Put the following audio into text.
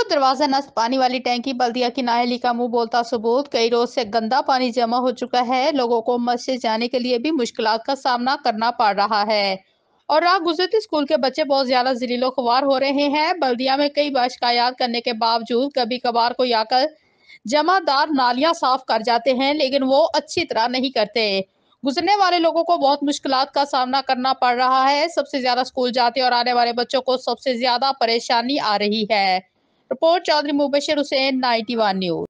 वो दरवाजा नष्ट पानी वाली टैंकी बल्दिया की नाहली का मुंह बोलता सबूत कई रोज से गंदा पानी जमा हो चुका है लोगों को मस्जिद जाने के लिए भी मुश्किल का सामना करना पड़ रहा है और राह गुजरते स्कूल के बच्चे बहुत ज्यादा जलीलो खुवार हो रहे हैं बल्दिया में कई बार शिकायत करने के बावजूद कभी कभार कोई आकर जमादार नालियां साफ कर जाते हैं लेकिन वो अच्छी तरह नहीं करते गुजरने वाले लोगों को बहुत मुश्किल का सामना करना पड़ रहा है सबसे ज्यादा स्कूल जाते और आने वाले बच्चों को सबसे ज्यादा परेशानी आ रही है report Chaudhary Mubashar Hussain ninety one news